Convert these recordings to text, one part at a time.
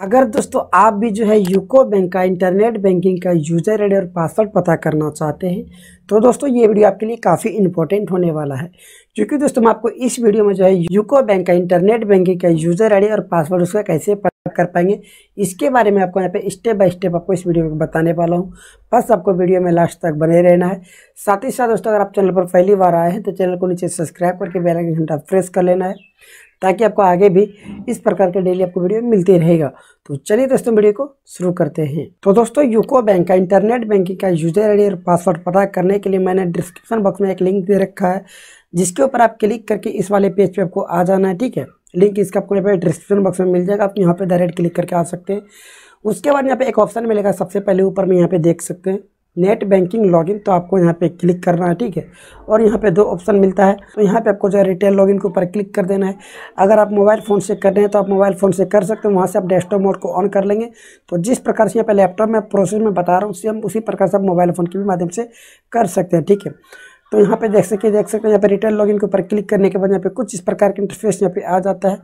अगर दोस्तों आप भी जो है यूको बैंक का इंटरनेट बैंकिंग का यूज़र आईडी और पासवर्ड पता करना चाहते हैं तो दोस्तों ये वीडियो आपके लिए काफ़ी इंपॉर्टेंट होने वाला है क्योंकि दोस्तों मैं आपको इस वीडियो में जो है यूको बैंक का इंटरनेट बैंकिंग का यूज़र आईडी और पासवर्ड उसका कैसे पता कर पाएंगे इसके बारे में आपको यहाँ पे स्टेप बाय स्टेप आपको इस वीडियो में बताने वाला हूँ बस आपको वीडियो में लास्ट तक बने रहना है साथ ही साथ दोस्तों अगर आप चैनल पर पहली बार आए हैं तो चैनल को नीचे सब्सक्राइब करके बेल घंटा प्रेस कर लेना है ताकि आपको आगे भी इस प्रकार के डेली आपको वीडियो मिलते रहेगा तो चलिए दोस्तों वीडियो को शुरू करते हैं तो दोस्तों यूको बैंक का इंटरनेट बैंकिंग का यूजर आईडी और पासवर्ड पता करने के लिए मैंने डिस्क्रिप्शन बॉक्स में एक लिंक दे रखा है जिसके ऊपर आप क्लिक करके इस वाले पेज पे आपको आ जाना है ठीक है लिंक इसका आपको डिस्क्रिप्शन बॉक्स में मिल जाएगा आप यहाँ पर डायरेक्ट क्लिक करके आ सकते हैं उसके बाद यहाँ पर एक ऑप्शन मिलेगा सबसे पहले ऊपर में यहाँ पे देख सकते हैं नेट बैंकिंग लॉगिन तो आपको यहाँ पे क्लिक करना है ठीक है और यहाँ पे दो ऑप्शन मिलता है तो यहाँ पे आपको जो है रिटेल लॉगिन के ऊपर क्लिक कर देना है अगर आप मोबाइल फ़ोन से कर रहे हैं तो आप मोबाइल फ़ोन से कर सकते हैं वहाँ से आप डेस्कटॉप मोड को ऑन कर लेंगे तो जिस प्रकार से यहाँ पे लैपटॉप में प्रोसेस में बता रहा हूँ उससे हम उसी प्रकार से आप मोबाइल फ़ोन के भी माध्यम से कर सकते हैं ठीक है तो यहाँ पे देख सकते देख सकते हैं यहाँ पे रिटेल लॉगिन के ऊपर क्लिक करने के बाद यहाँ पे कुछ इस प्रकार के इंटरफेस यहाँ पे आ जाता है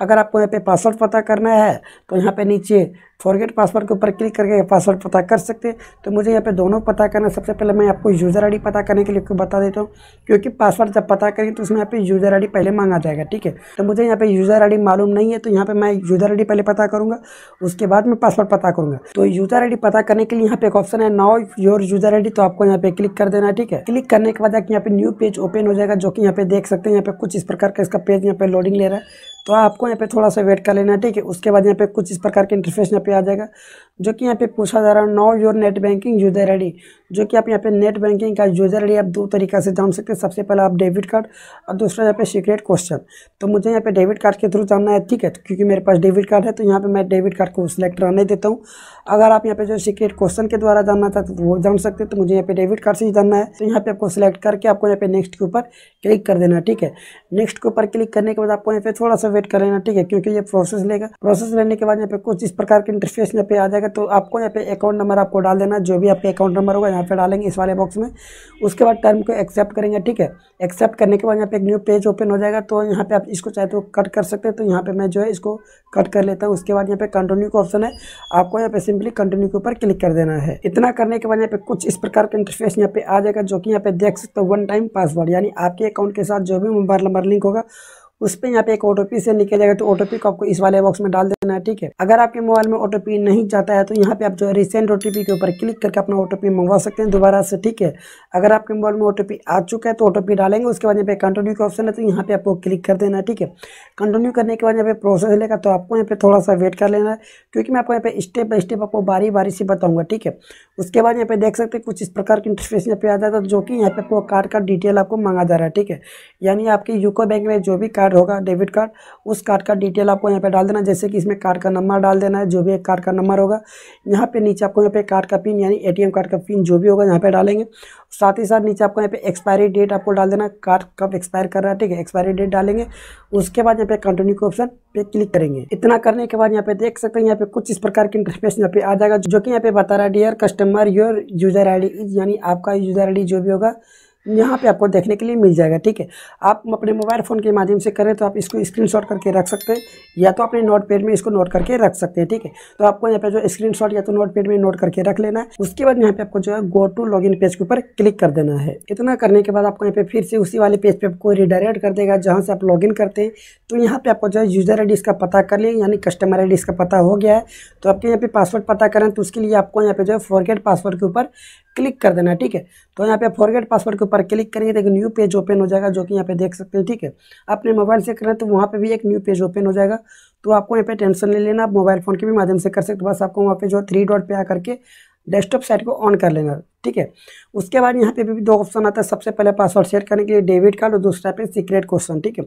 अगर आपको यहाँ पे पासवर्ड पता करना है तो यहाँ पे नीचे फॉरगेट पासवर्ड के ऊपर क्लिक करके पासवर्ड पता कर सकते हैं तो मुझे यहाँ पे दोनों पता करना सबसे पहले मैं आपको यूज़र आईडी पता करने के लिए बता देता हूँ क्योंकि पासवर्ड जब पता करेंगे तो उसमें यहाँ पे यूज़र आईडी पहले मांगा जाएगा ठीक है तो मुझे यहाँ पे यूज़र आईडी मालूम नहीं है तो यहाँ पे मैं यूज़र आईडी पहले पता करूँगा उसके बाद मैं पासवर्ड पता करूँगा तो यूज़र आईडी पता करने के लिए यहाँ पे एक ऑप्शन है नाउ योर यूज़र आईडी तो आपको यहाँ पे क्लिक कर देना ठीक है क्लिक करने के बाद यहाँ पे न्यू पेज ओपन हो जाएगा जो कि यहाँ पे देख सकते हैं यहाँ पे कुछ इस प्रकार का इसका पेज यहाँ पे लोडिंग ले रहा है तो आपको यहाँ पे थोड़ा सा वेट कर लेना है ठीक है उसके बाद यहाँ पे कुछ इस प्रकार के इंटरफेस यहाँ पे आ जाएगा जो कि यहाँ पे पूछा जा रहा है know your net banking user ID जो कि आप यहाँ पे नेट बैंकिंग का यूजर आईडी आप दो तरीका से जान सकते हैं सबसे पहले आप डेबिट कार्ड और दूसरा यहाँ पे सीक्रेट क्वेश्चन तो मुझे यहाँ पे डेबिट कार्ड के थ्रू जानना है ठीक है क्योंकि मेरे पास डेबिट कार्ड है तो यहाँ पर मैं डेबिट कार्ड को सिलेक्ट रहने देता हूँ अगर आप यहाँ पे जो सीक्रेट क्वेश्चन के द्वारा जानना चाहते तो वो जान सकते हैं तो मुझे यहाँ पे डेबिट कार्ड से ही जानना है तो यहाँ पे आपको सिलेक्ट करके आपको यहाँ पे नेक्स्ट के ऊपर क्लिक कर देना ठीक है नेक्स्ट के ऊपर क्लिक करने के बाद आपको यहाँ पे थोड़ा सा वेट कर लेना ठीक है क्योंकि ये प्रोसेस लेगा प्रोसेस लेने के बाद यहाँ पे कुछ इस प्रकार के इंटरफेस यहाँ पे आ जाएगा तो आपको यहाँ पे अकाउंट नंबर आपको डाल देना जो भी आपके अकाउंट नंबर होगा यहाँ पे डालेंगे इस वाले बॉक्स में उसके बाद टर्म को एक्सेप्ट करेंगे ठीक है एक्सेप्ट करने के बाद यहाँ पे एक न्यू पेज ओपन हो जाएगा तो यहाँ पे आप इसको चाहे तो कट कर सकते हैं तो यहाँ पे मैं जो है इसको कट कर लेता हूँ उसके बाद यहाँ पे कंटिन्यू का ऑप्शन है आपको यहाँ पे सिंपली कंटिन्यू के ऊपर क्लिक कर देना है इतना करने के बाद यहाँ पे कुछ इस प्रकार का इंटरफेस यहाँ पे आ जाएगा जो कि यहाँ पे देख सकते हो वन टाइम पासवर्ड यानी आपके अकाउंट के साथ जो भी मोबाइल नंबर लिंक होगा उस पर यहाँ पे एक ओटोपी से निकलेगा तो ओटोपी को आपको इस वाले बॉक्स में डाल देना है ठीक है अगर आपके मोबाइल में ओटोपी नहीं जाता है तो यहाँ पे आप जो है रिसेंट ओटीपी के ऊपर क्लिक करके अपना ओटोपी मंगवा सकते हैं दोबारा से ठीक है अगर आपके मोबाइल में ओटोपी आ चुका है तो ओटोपी डालेंगे उसके बाद यहाँ पे कंटिन्यू का ऑप्शन है तो यहाँ पे आपको क्लिक कर देना है ठीक है कंटिन्यू करने के बाद यहाँ पे प्रोसेस लेगा तो आपको यहाँ पे थोड़ा सा वेट कर लेना है क्योंकि मैं आपको यहाँ पे स्टेप बाय स्टेप आपको बारी बारी से बताऊंगा ठीक है उसके बाद यहाँ पे देख सकते हैं कुछ इस प्रकार की इंटरफेस यहाँ पे आ जाता है जो कि यहाँ पे आपको कार्ड का डिटेल आपको मांगा जा रहा है ठीक है यानी आपके यूको बैंक में जो भी कार्ड कार्ड होगा डेबिट कार्ड उस कार्ड का डिटेल आपको यहाँ पे डाल देना जैसे कि इसमें कार्ड का नंबर डाल देना है जो भी एक कार्ड का नंबर होगा यहाँ पे नीचे आपको यहाँ पे कार्ड का पिन यानी एटीएम कार्ड का पिन जो भी होगा यहाँ पे डालेंगे साथ ही साथ नीचे आपको यहाँ पे एक्सपायरी डेट आपको डाल देना कार्ड कब एक्सपायर कर रहा है ठीक है एक्सपायरी डेट डालेंगे उसके बाद यहाँ पे कंटिन्यू के ऑप्शन पे क्लिक करेंगे इतना करने के बाद यहाँ पे देख सकते हैं यहाँ पे कुछ इस प्रकार की इंटरफेस यहाँ पे आ जाएगा जो कि यहाँ पे बता रहा है dear customer your user I यानी आपका यूजर आई जो भी होगा यहाँ पे आपको देखने के लिए मिल जाएगा ठीक है आप अपने मोबाइल फ़ोन के माध्यम से करें तो आप इसको स्क्रीनशॉट करके रख सकते हैं या तो अपने नोट पैड में इसको नोट करके रख सकते हैं ठीक है तो आपको यहाँ पे जो स्क्रीनशॉट या तो नोट पैड में नोट करके रख लेना है उसके बाद यहाँ पे आपको जो है गो टू लॉग पेज के ऊपर क्लिक कर देना है इतना करने के बाद आपको यहाँ पे फिर से उसी वाले पेज पर आपको रिडायरेक्ट कर देगा जहाँ से आप लॉग करते हैं तो यहाँ पर आपको जो है यूज़र आई इसका पता कर लें यानी कस्टमर आई इसका पता हो गया है तो आपके यहाँ पे पासवर्ड पता करें तो उसके लिए आपको यहाँ पे जो है फॉरगेट पासवर्ड के ऊपर क्लिक कर देना है ठीक है तो यहाँ पे फॉरगेट पासवर्ड के ऊपर क्लिक करेंगे तो एक न्यू पेज ओपन हो जाएगा जो कि यहाँ पे देख सकते हैं ठीक है अपने मोबाइल से करें तो वहाँ पे भी एक न्यू पेज ओपन हो जाएगा तो आपको यहाँ पे टेंशन नहीं लेना आप मोबाइल फ़ोन के भी माध्यम से कर सकते हो बस आपको वहाँ पे जो थ्री डॉट पे आ करके डेस्कटॉप साइट को ऑन कर लेना ठीक है उसके बाद यहाँ पे भी दो ऑप्शन आता है सबसे पहले पासवर्ड शेयर करने के लिए डेबिट कार्ड और दूसरा पे सीक्रेट क्वेश्चन ठीक है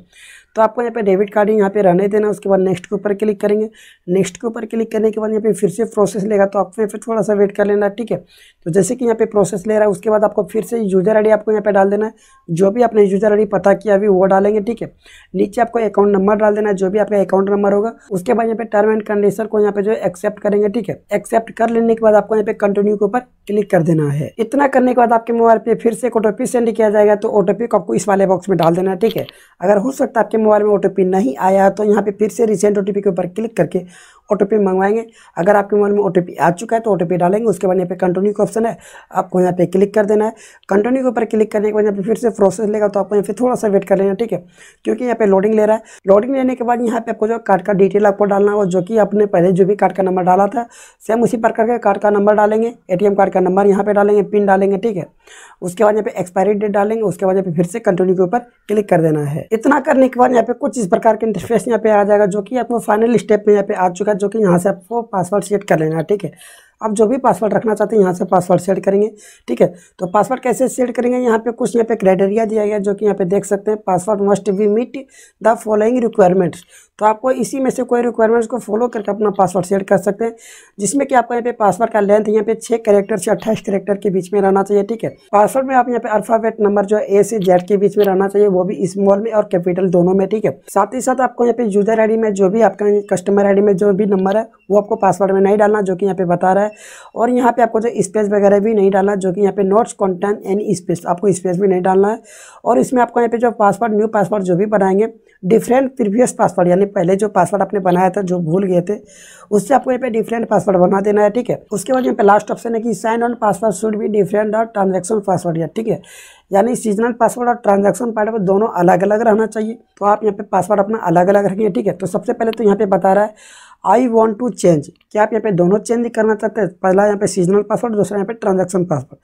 तो आपको यहाँ पे डेबिट कार्ड यहाँ पे रहने देना उसके बाद नेक्स्ट के ऊपर क्लिक करेंगे नेक्स्ट के ऊपर क्लिक करने के बाद यहाँ पे फिर से प्रोसेस लेगा तो आपको यहाँ पे थोड़ा सा वेट कर लेना ठीक है तो जैसे कि यहाँ पे प्रोसेस ले रहा है उसके बाद आपको फिर से यूजर आई आपको यहाँ पे डाल देना है जो भी आपने यूजर आई पता किया अभी वो डालेंगे ठीक है नीचे आपको अकाउंट नंबर डाल देना है जो भी आपका अकाउंट नंबर होगा उसके बाद यहाँ पे टर्म एंड कंडीशन को यहाँ पे जो एक्सेप्ट करेंगे ठीक है एक्सेप्ट कर लेने के बाद आपको यहाँ पे कंटिन्यू के ऊपर क्लिक कर देना है है इतना करने के बाद आपके मोबाइल पे फिर से एक ओटोपी सेंड किया जाएगा तो ओटोपी को आपको इस वाले बॉक्स में डाल देना है ठीक है अगर हो सकता है आपके मोबाइल में ओटोपी नहीं आया तो यहाँ पे फिर से रिसेंट ओटीपी के ऊपर क्लिक करके ओ मंगवाएंगे अगर आपके मोबाइल में ओ आ चुका है तो ओ डालेंगे उसके बाद यहाँ पे कंटिन्यू का ऑप्शन है आपको यहाँ पे क्लिक कर देना है कंटिन्यू के ऊपर क्लिक करने के बाद यहाँ पे फिर से प्रोसेस लेगा तो आपको यहाँ पे थोड़ा सा वेट कर लेना ठीक है क्योंकि यहाँ पे लोडिंग ले रहा है लोडिंग लेने के बाद यहाँ पे आपको जो कार्ड का डिटेल आपको डालना होगा जो कि आपने पहले जो भी कार्ड का नंबर डाला था सेम उसी प्रकार का कार्ड का नंबर डालेंगे ए कार्ड का नंबर यहाँ पर डालेंगे पिन डालेंगे ठीक है उसके बाद यहाँ पे एक्सपायरी डेट डालेंगे उसके बाद यहाँ पे फिर से कंटिन्यू के ऊपर क्लिक कर देना है इतना करने के बाद यहाँ पे कुछ इस प्रकार के इंटरफेस यहाँ पे आ जाएगा जो कि आपको फाइनल स्टेप में यहाँ पे आ चुका है जो कि यहाँ से आपको पासवर्ड सेट कर लेना है ठीक है आप जो भी पासवर्ड रखना चाहते हैं यहाँ से पासवर्ड सेट करेंगे ठीक है तो पासवर्ड कैसे सेट करेंगे यहाँ पे कुछ यहाँ पे क्राइटेरिया दिया गया जो कि यहाँ पे देख सकते हैं password must be meet the following requirements तो आपको इसी में से कोई रिक्वायरमेंट्स को फॉलो करके अपना पासवर्ड सेट कर सकते हैं जिसमें कि आपको यहाँ पे पासवर्ड का लेंथ यहाँ पे छः करेक्टर से अट्ठाईस करेक्टर के बीच में रहना चाहिए ठीक है पासवर्ड में आप यहाँ पे अल्फाबेट नंबर जो है ए से जेड के बीच में रहना चाहिए वो भी स्मॉल में और कैपिटल दोनों में ठीक है साथ ही साथ आपको यहाँ पे यूजर आई में जो भी आपका कस्टमर आई में जो भी नंबर है वो आपको पासवर्ड में नहीं डालना जो कि यहाँ पे बता रहा है है और यहाँ पे आपको जो स्पेस वगैरह भी नहीं डालना जो कि यहाँ पे नोट्स कॉन्टेंट एनी स्पेस आपको स्पेस भी नहीं डालना है और इसमें आपको यहाँ पे जो पासवर्ड न्यू पासवर्ड जो भी बनाएंगे डिफरेंट प्रीवियस पासवर्ड यानी पहले जो पासवर्ड आपने बनाया था जो भूल गए थे उससे आपको यहाँ पे डिफरेंट पासवर्ड बना देना है ठीक है उसके बाद यहाँ पे लास्ट ऑप्शन है कि साइन ऑन पासवर्ड शुड भी डिफरेंट और ट्रांजेक्शन पासवर्ड या ठीक है यानी सीजनल पासवर्ड और ट्रांजेक्शन पासवर्ड दोनों अलग अलग रहना चाहिए तो आप यहाँ पे पासवर्ड अपना अलग अलग रखेंगे ठीक है तो सबसे पहले तो यहाँ पे बता रहा है आई वॉन्ट टू चेंज क्या आप यहाँ पे दोनों चेंज करना चाहते हैं पहला यहाँ पे सीजनल पासवर्ड दूसरा यहाँ पे ट्रांजेक्शन पासवर्ड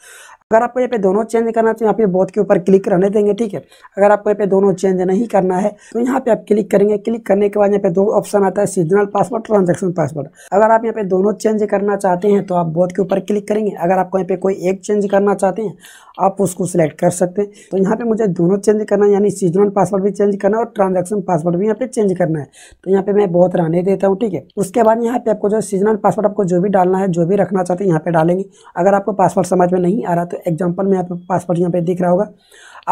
अगर आपको यहाँ पे दोनों चेंज करना तो यहाँ पे बोथ के ऊपर क्लिक रहने देंगे ठीक है अगर आपको यहाँ पे दोनों चेंज नहीं करना है तो यहाँ पे आप क्लिक करेंगे क्लिक करने के बाद यहाँ पे दो ऑप्शन आता है सीजनल पासवर्ड ट्रांजेक्शन पासवर्ड अगर आप यहाँ पे दोनों चेंज करना चाहते हैं तो आप बोथ के ऊपर क्लिक करेंगे अगर आपको यहाँ पे कोई एक चेंज करना चाहते हैं आप उसको सिलेक्ट कर सकते हैं तो यहाँ पे मुझे दोनों चेंज करना है यानी सीजनल पासवर्ड भी चेंज करना है और ट्रांजेक्शन पासवर्ड भी यहाँ पे चेंज करना है तो यहाँ पे मैं बहुत रहने देता हूँ ठीक है उसके बाद यहाँ पे आपको जो सीजनल पासवर्ड आपको जो भी डालना है जो भी रखना चाहते हैं यहाँ पे डालेंगे अगर आपको पासवर्ड समझ में नहीं आ रहा तो एग्जांपल में आपको पासवर्ड यहाँ पे दिख रहा होगा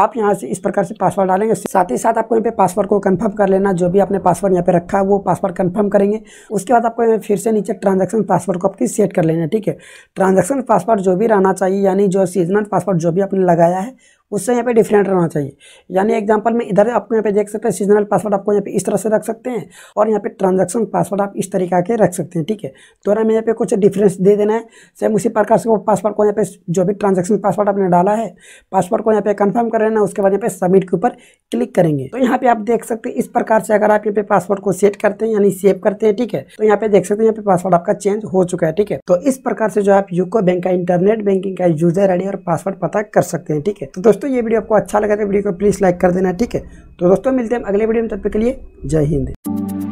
आप यहाँ से इस प्रकार से पासवर्ड डालेंगे साथ ही साथ आपको यहाँ पे पासवर्ड को कन्फर्म कर लेना जो भी आपने पासवर्ड यहाँ पे रखा है वो पासवर्ड कन्फर्म करेंगे उसके बाद आपको फिर से नीचे ट्रांजेक्शन पासवर्ड को आपकी सेट कर लेना ठीक है ट्रांजेक्शन पासवर्ड जो भी रहना चाहिए यानी जो सीजनल पासवर्ड जो भी आपने लगाया है उससे यहाँ पे डिफरेंट रहना चाहिए यानी एग्जांपल में इधर आप यहाँ पे देख सकते हैं सीजनल पासवर्ड आपको यहाँ पे इस तरह से रख सकते हैं और यहाँ पे ट्रांजैक्शन पासवर्ड आप इस तरीका के रख सकते हैं ठीक है तो हमें यहाँ पे कुछ डिफरेंस दे देना है सेम उसी प्रकार से वो पासवर्ड को यहाँ पे जो भी ट्रांजेक्शन पासवर्ड आपने डाला है पासवर्ड को यहाँ पे कन्फर्म कर लेना उसके बाद यहाँ पे सबमिट के ऊपर क्लिक करेंगे तो यहाँ पे आप देख सकते हैं इस प्रकार से अगर आप यहाँ पे पासवर्ड को सेट करते हैं यानी सेव करते हैं ठीक है तो यहाँ पे देख सकते हैं यहाँ पे पासवर्ड आपका चेंज हो चुका है ठीक है तो इस प्रकार से जो आप यूको बैंक का इंटरनेट बैंकिंग का यूजर आई और पासवर्ड पता कर सकते हैं ठीक है तो दोस्तों दोस्तों ये वीडियो आपको अच्छा लगा तो वीडियो को प्लीज़ लाइक कर देना ठीक है तो दोस्तों मिलते हैं अगले वीडियो में तब तक के लिए जय हिंद